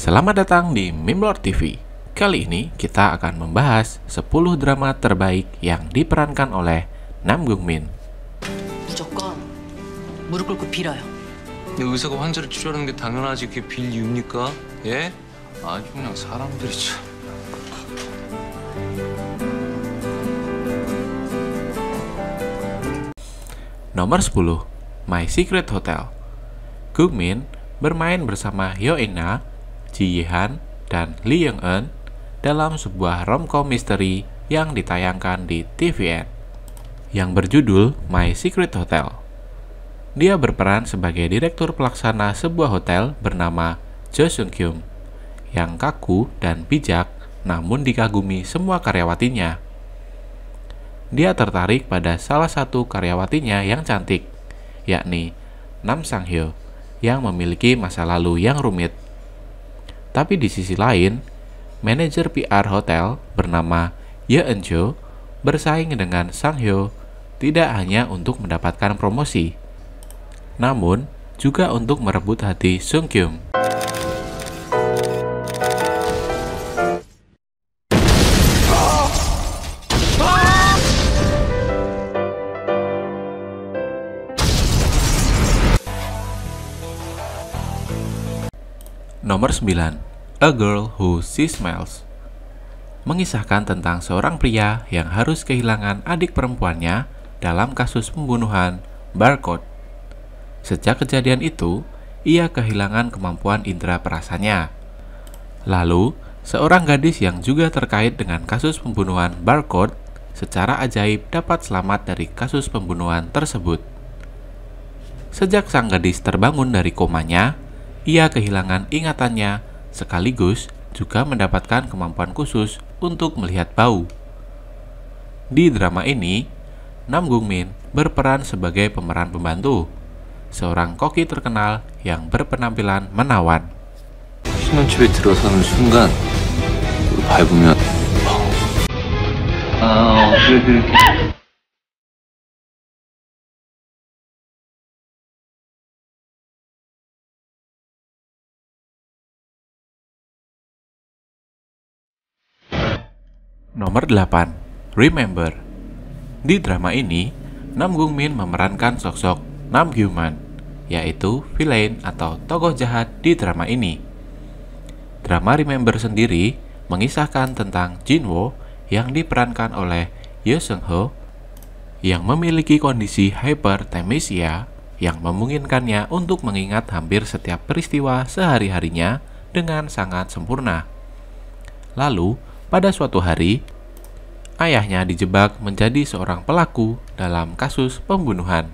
Selamat datang di Mimlor TV. Kali ini kita akan membahas 10 drama terbaik yang diperankan oleh Nam Gung Min. Nomor 10, My Secret Hotel. Gung Min bermain bersama Yo Ina Ji Yehan dan Lee Young Eun dalam sebuah romcom misteri yang ditayangkan di TVN yang berjudul My Secret Hotel. Dia berperan sebagai direktur pelaksana sebuah hotel bernama Jo Sung Kyung yang kaku dan bijak namun dikagumi semua karyawatinya. Dia tertarik pada salah satu karyawatinya yang cantik, yakni Nam Sang Hyo, yang memiliki masa lalu yang rumit. Tapi di sisi lain, manajer PR hotel bernama Ye Eun-jo bersaing dengan Sang Hyo tidak hanya untuk mendapatkan promosi, namun juga untuk merebut hati Sung Kyung. Nomor 9. A Girl Who She Smells Mengisahkan tentang seorang pria yang harus kehilangan adik perempuannya dalam kasus pembunuhan Barcode. Sejak kejadian itu, ia kehilangan kemampuan indera perasanya. Lalu, seorang gadis yang juga terkait dengan kasus pembunuhan Barcode secara ajaib dapat selamat dari kasus pembunuhan tersebut. Sejak sang gadis terbangun dari komanya, ia kehilangan ingatannya sekaligus juga mendapatkan kemampuan khusus untuk melihat bau. Di drama ini, Nam Gung Min berperan sebagai pemeran pembantu, seorang koki terkenal yang berpenampilan menawan. Nomor 8. Remember. Di drama ini, Nam Gung Min memerankan sosok Nam Man yaitu villain atau tokoh jahat di drama ini. Drama Remember sendiri mengisahkan tentang Jin Wo yang diperankan oleh Ye Seung Ho yang memiliki kondisi hypertemesia yang memungkinkannya untuk mengingat hampir setiap peristiwa sehari-harinya dengan sangat sempurna. Lalu, pada suatu hari, ayahnya dijebak menjadi seorang pelaku dalam kasus pembunuhan.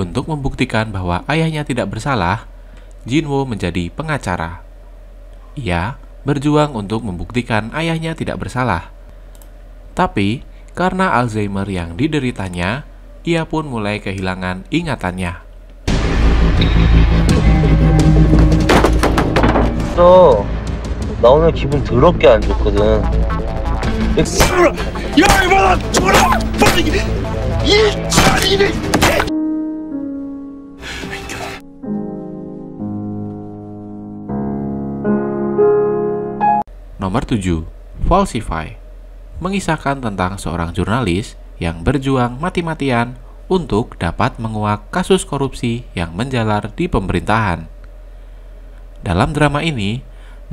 Untuk membuktikan bahwa ayahnya tidak bersalah, Jinwo menjadi pengacara. Ia berjuang untuk membuktikan ayahnya tidak bersalah. Tapi, karena Alzheimer yang dideritanya, ia pun mulai kehilangan ingatannya. Tuh, 나 오늘 기분 더럽게 안 좋거든. Nomor 7. Falsify Mengisahkan tentang seorang jurnalis yang berjuang mati-matian untuk dapat menguak kasus korupsi yang menjalar di pemerintahan. Dalam drama ini,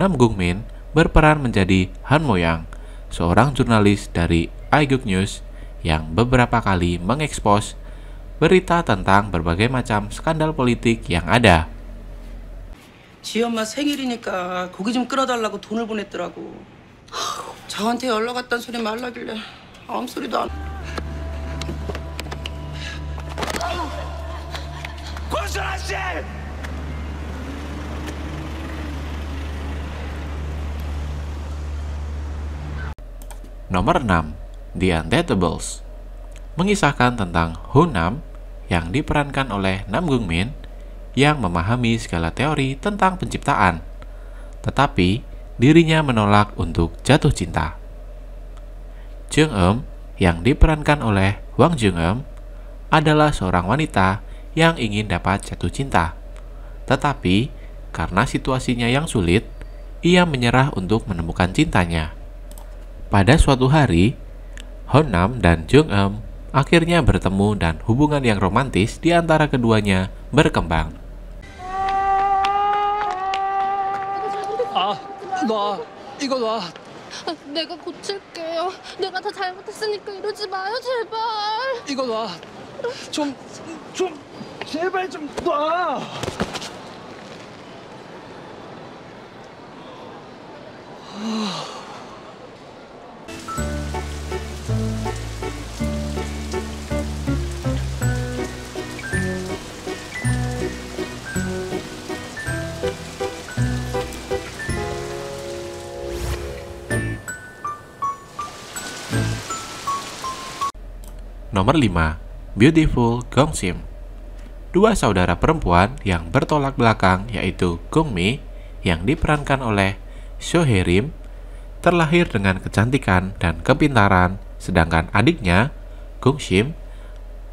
Nam Gung Min berperan menjadi Han Moyang, seorang jurnalis dari iGook News yang beberapa kali mengekspos berita tentang berbagai macam skandal politik yang ada. 생일이니까 고기 좀 끌어달라고 돈을 보냈더라고. 저한테 연락 왔단 소리 말라길래 아무 소리도 안. 권순아 Nomor 6, The Untouchables mengisahkan tentang Hunam yang diperankan oleh Nam Gung Min yang memahami segala teori tentang penciptaan. Tetapi, dirinya menolak untuk jatuh cinta. Jung Eum yang diperankan oleh Wang Jung Eum adalah seorang wanita yang ingin dapat jatuh cinta. Tetapi, karena situasinya yang sulit, ia menyerah untuk menemukan cintanya. Pada suatu hari, Honam dan Jung Eum akhirnya bertemu dan hubungan yang romantis di antara keduanya berkembang. Oh. Nomor 5. Beautiful Gong Sim Dua saudara perempuan yang bertolak belakang yaitu Gong Mi yang diperankan oleh Seo Hye Rim terlahir dengan kecantikan dan kepintaran sedangkan adiknya Gong Sim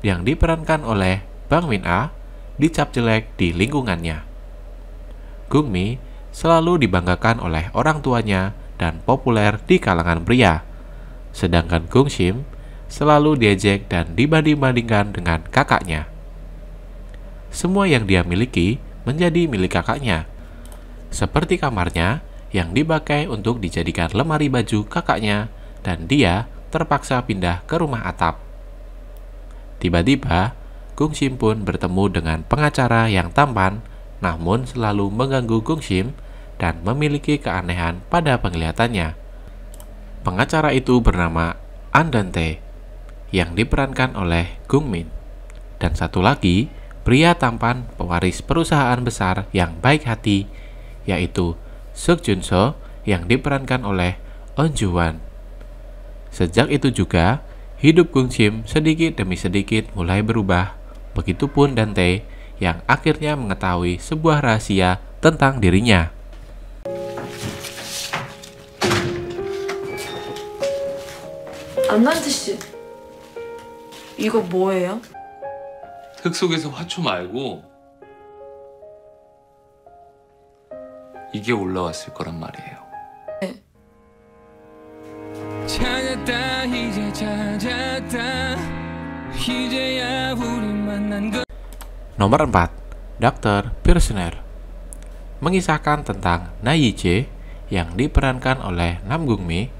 yang diperankan oleh Bang Min A, dicap jelek di lingkungannya. Gong Mi selalu dibanggakan oleh orang tuanya dan populer di kalangan pria. Sedangkan Gong Sim selalu diejek dan dibanding-bandingkan dengan kakaknya. Semua yang dia miliki menjadi milik kakaknya, seperti kamarnya yang dipakai untuk dijadikan lemari baju kakaknya, dan dia terpaksa pindah ke rumah atap. Tiba-tiba, Gung Sim pun bertemu dengan pengacara yang tampan, namun selalu mengganggu Gung Sim dan memiliki keanehan pada penglihatannya. Pengacara itu bernama Andante yang diperankan oleh Gung Min. Dan satu lagi, pria tampan pewaris perusahaan besar yang baik hati, yaitu Suk Jun So yang diperankan oleh On Ju Wan. Sejak itu juga, hidup Gung Sim sedikit demi sedikit mulai berubah. Begitupun Dante yang akhirnya mengetahui sebuah rahasia tentang dirinya. 안만드시 이거 뭐예요? 흙 속에서 화초 말고 이게 올라왔을 거란 말이에요. 찾았다 이제 찾았다 이제야 우리 만난 것 Nomor 4. Dr. p i r s n e r Mengisahkan tentang Na y i h e yang diperankan oleh Nam Gungmi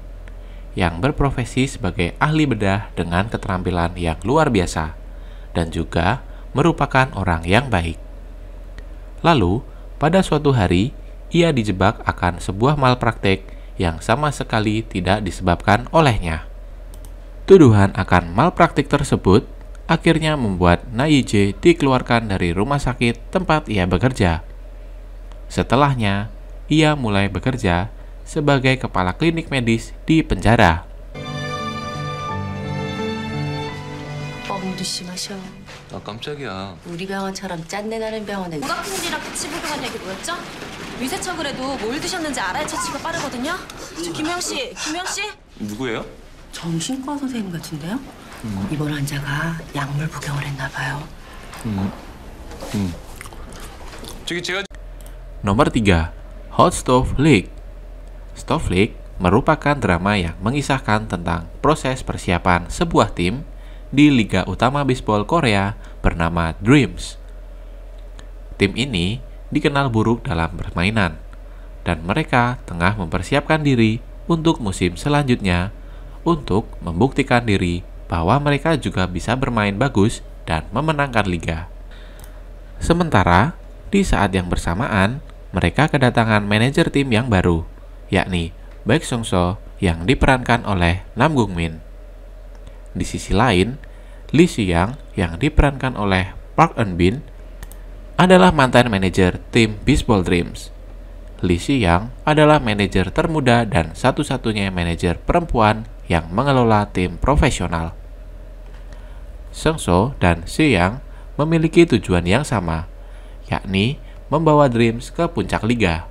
yang berprofesi sebagai ahli bedah dengan keterampilan yang luar biasa dan juga merupakan orang yang baik. Lalu, pada suatu hari, ia dijebak akan sebuah malpraktek yang sama sekali tidak disebabkan olehnya. Tuduhan akan malpraktik tersebut akhirnya membuat Naije dikeluarkan dari rumah sakit tempat ia bekerja. Setelahnya, ia mulai bekerja sebagai kepala klinik medis di penjara. Nomor 3 Hot Stove Leak Stoflik merupakan drama yang mengisahkan tentang proses persiapan sebuah tim di Liga Utama Bisbol Korea bernama Dreams. Tim ini dikenal buruk dalam permainan, dan mereka tengah mempersiapkan diri untuk musim selanjutnya untuk membuktikan diri bahwa mereka juga bisa bermain bagus dan memenangkan liga. Sementara, di saat yang bersamaan, mereka kedatangan manajer tim yang baru, yakni Baek Songso yang diperankan oleh Nam Gung Min. Di sisi lain, Lee Si-young yang diperankan oleh Park Eun Bin adalah mantan manajer tim Baseball Dreams. Lee Si-young adalah manajer termuda dan satu-satunya manajer perempuan yang mengelola tim profesional. So dan Siang memiliki tujuan yang sama, yakni membawa Dreams ke puncak liga.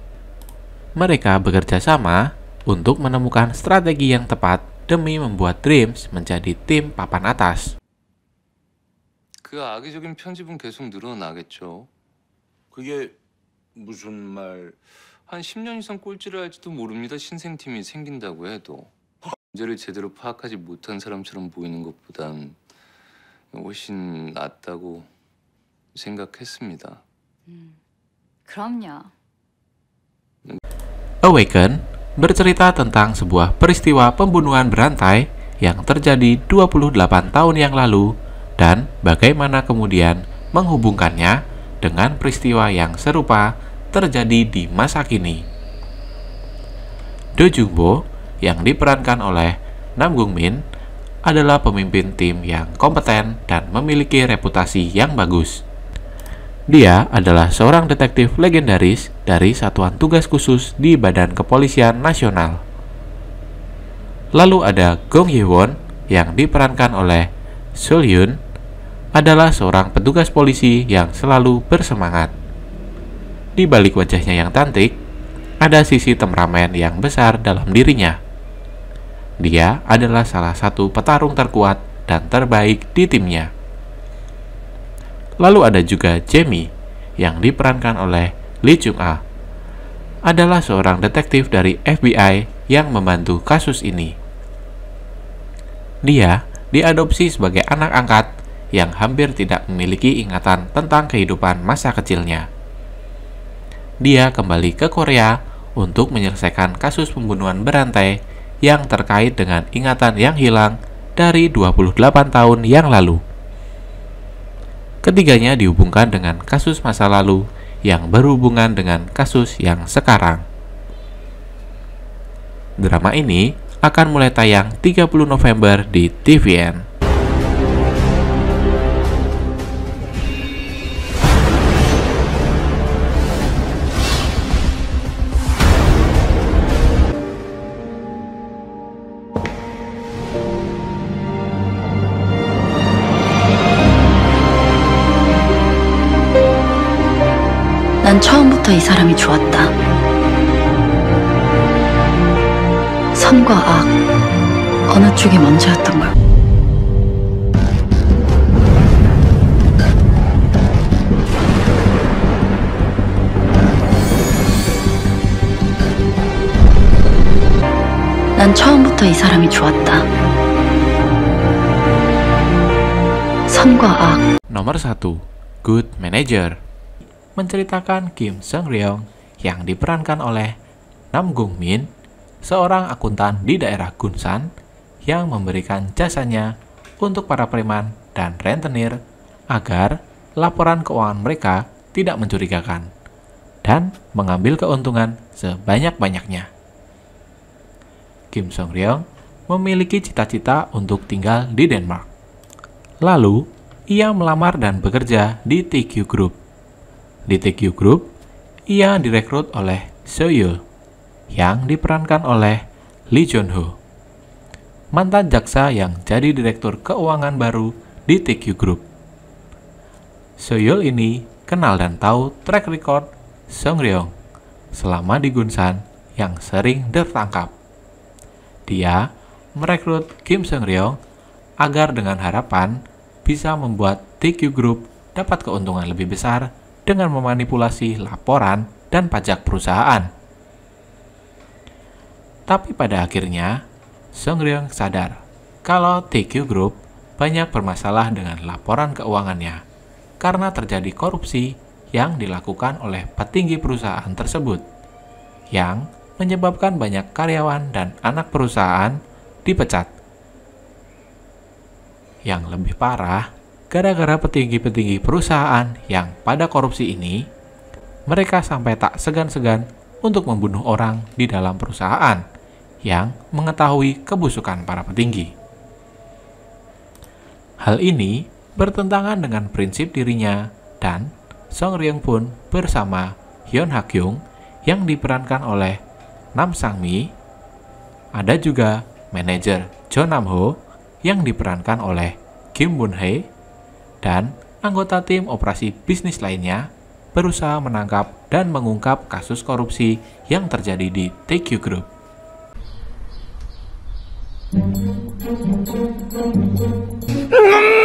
mereka bekerja sama untuk menemukan strategi yang tepat demi membuat Dreams menjadi tim papan atas. 그 악의적인 편집은 계속 늘어나겠죠. 그게 무슨 말? 한 10년 이상 꼴찌를 할지도 모릅니다. 신생팀이 생긴다고 해도 문제를 제대로 파악하지 못한 사람처럼 보이는 것보단 훨씬 낫다고 생각했습니다. 음, 그럼요. Awaken bercerita tentang sebuah peristiwa pembunuhan berantai yang terjadi 28 tahun yang lalu dan bagaimana kemudian menghubungkannya dengan peristiwa yang serupa terjadi di masa kini. Do Jungbo yang diperankan oleh Nam Gung Min adalah pemimpin tim yang kompeten dan memiliki reputasi yang bagus. Dia adalah seorang detektif legendaris dari Satuan Tugas Khusus di Badan Kepolisian Nasional. Lalu ada Gong hye yang diperankan oleh Seol Yun adalah seorang petugas polisi yang selalu bersemangat. Di balik wajahnya yang cantik, ada sisi temperamen yang besar dalam dirinya. Dia adalah salah satu petarung terkuat dan terbaik di timnya. Lalu ada juga Jamie yang diperankan oleh Lee Chung Ah. Adalah seorang detektif dari FBI yang membantu kasus ini. Dia diadopsi sebagai anak angkat yang hampir tidak memiliki ingatan tentang kehidupan masa kecilnya. Dia kembali ke Korea untuk menyelesaikan kasus pembunuhan berantai yang terkait dengan ingatan yang hilang dari 28 tahun yang lalu. Ketiganya dihubungkan dengan kasus masa lalu yang berhubungan dengan kasus yang sekarang. Drama ini akan mulai tayang 30 November di TVN. 난 처음부터 이 사람이 좋았다. 선과 악, 어느 쪽이 먼저였던 걸. 난 처음부터 이 사람이 좋았다. 선과 악. Nomor 1. Good manager. menceritakan Kim Seung-ryong yang diperankan oleh Nam Gung Min, seorang akuntan di daerah Gunsan yang memberikan jasanya untuk para preman dan rentenir agar laporan keuangan mereka tidak mencurigakan dan mengambil keuntungan sebanyak-banyaknya. Kim Song-ryong memiliki cita-cita untuk tinggal di Denmark. Lalu, ia melamar dan bekerja di TQ Group di TQ Group, ia direkrut oleh Soyul yang diperankan oleh Lee Jun Ho. Mantan jaksa yang jadi direktur keuangan baru di TQ Group. Soyul ini kenal dan tahu track record Song Ryong selama di Gunsan yang sering tertangkap. Dia merekrut Kim Song Ryong agar dengan harapan bisa membuat TQ Group dapat keuntungan lebih besar dengan memanipulasi laporan dan pajak perusahaan. Tapi pada akhirnya, Song Ryong sadar kalau TQ Group banyak bermasalah dengan laporan keuangannya karena terjadi korupsi yang dilakukan oleh petinggi perusahaan tersebut yang menyebabkan banyak karyawan dan anak perusahaan dipecat. Yang lebih parah, gara-gara petinggi-petinggi perusahaan yang pada korupsi ini, mereka sampai tak segan-segan untuk membunuh orang di dalam perusahaan yang mengetahui kebusukan para petinggi. Hal ini bertentangan dengan prinsip dirinya dan Song Ryung pun bersama Hyun Hak Young yang diperankan oleh Nam Sang Mi. Ada juga manajer Jo Nam Ho yang diperankan oleh Kim Bun Hee dan anggota tim operasi bisnis lainnya berusaha menangkap dan mengungkap kasus korupsi yang terjadi di TQ Group. hmm